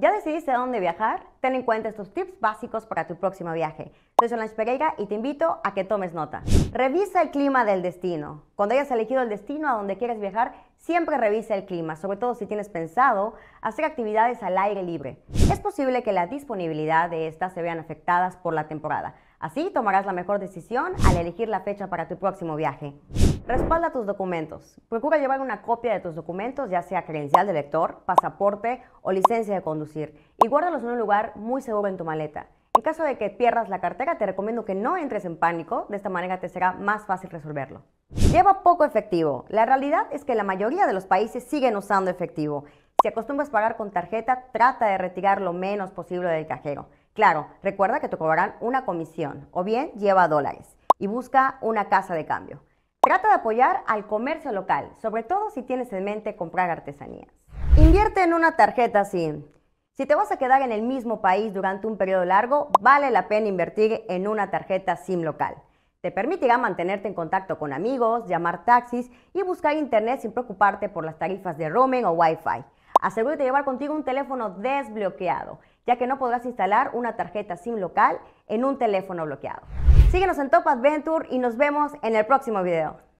¿Ya decidiste a dónde viajar? Ten en cuenta estos tips básicos para tu próximo viaje. Soy Solange Pereira y te invito a que tomes nota. Revisa el clima del destino. Cuando hayas elegido el destino a donde quieres viajar, siempre revisa el clima, sobre todo si tienes pensado hacer actividades al aire libre. Es posible que la disponibilidad de estas se vean afectadas por la temporada. Así tomarás la mejor decisión al elegir la fecha para tu próximo viaje. Respalda tus documentos. Procura llevar una copia de tus documentos, ya sea credencial de lector, pasaporte o licencia de conducir, y guárdalos en un lugar muy seguro en tu maleta. En caso de que pierdas la cartera, te recomiendo que no entres en pánico, de esta manera te será más fácil resolverlo. Lleva poco efectivo. La realidad es que la mayoría de los países siguen usando efectivo. Si acostumbras pagar con tarjeta, trata de retirar lo menos posible del cajero. Claro, recuerda que te cobrarán una comisión o bien lleva dólares y busca una casa de cambio. Trata de apoyar al comercio local, sobre todo si tienes en mente comprar artesanías. Invierte en una tarjeta SIM. Si te vas a quedar en el mismo país durante un periodo largo, vale la pena invertir en una tarjeta SIM local. Te permitirá mantenerte en contacto con amigos, llamar taxis y buscar internet sin preocuparte por las tarifas de roaming o wifi. Asegúrate de llevar contigo un teléfono desbloqueado, ya que no podrás instalar una tarjeta SIM local en un teléfono bloqueado. Síguenos en Top Adventure y nos vemos en el próximo video.